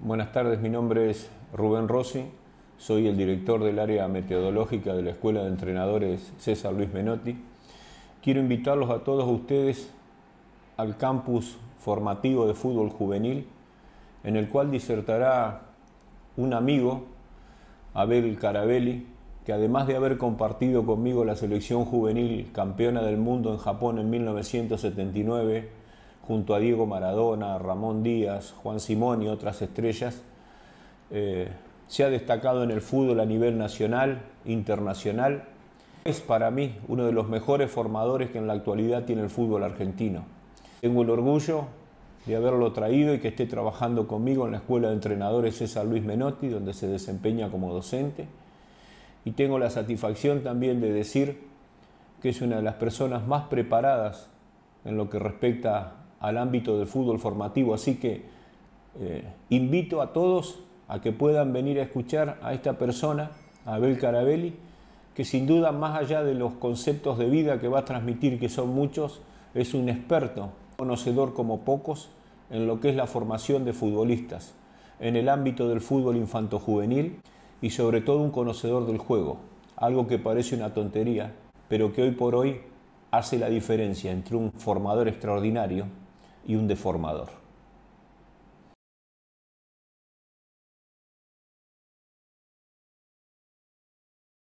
Buenas tardes, mi nombre es Rubén Rossi, soy el director del área metodológica de la Escuela de Entrenadores César Luis Menotti. Quiero invitarlos a todos ustedes al campus formativo de fútbol juvenil, en el cual disertará un amigo, Abel Carabelli, que además de haber compartido conmigo la selección juvenil campeona del mundo en Japón en 1979, junto a Diego Maradona, Ramón Díaz, Juan Simón y otras estrellas, eh, se ha destacado en el fútbol a nivel nacional, internacional. Es para mí uno de los mejores formadores que en la actualidad tiene el fútbol argentino. Tengo el orgullo de haberlo traído y que esté trabajando conmigo en la Escuela de Entrenadores César Luis Menotti, donde se desempeña como docente. Y tengo la satisfacción también de decir que es una de las personas más preparadas en lo que respecta a al ámbito del fútbol formativo. Así que eh, invito a todos a que puedan venir a escuchar a esta persona, Abel Carabelli, que sin duda, más allá de los conceptos de vida que va a transmitir, que son muchos, es un experto, conocedor como pocos, en lo que es la formación de futbolistas, en el ámbito del fútbol infanto-juvenil y sobre todo un conocedor del juego, algo que parece una tontería, pero que hoy por hoy hace la diferencia entre un formador extraordinario y un deformador.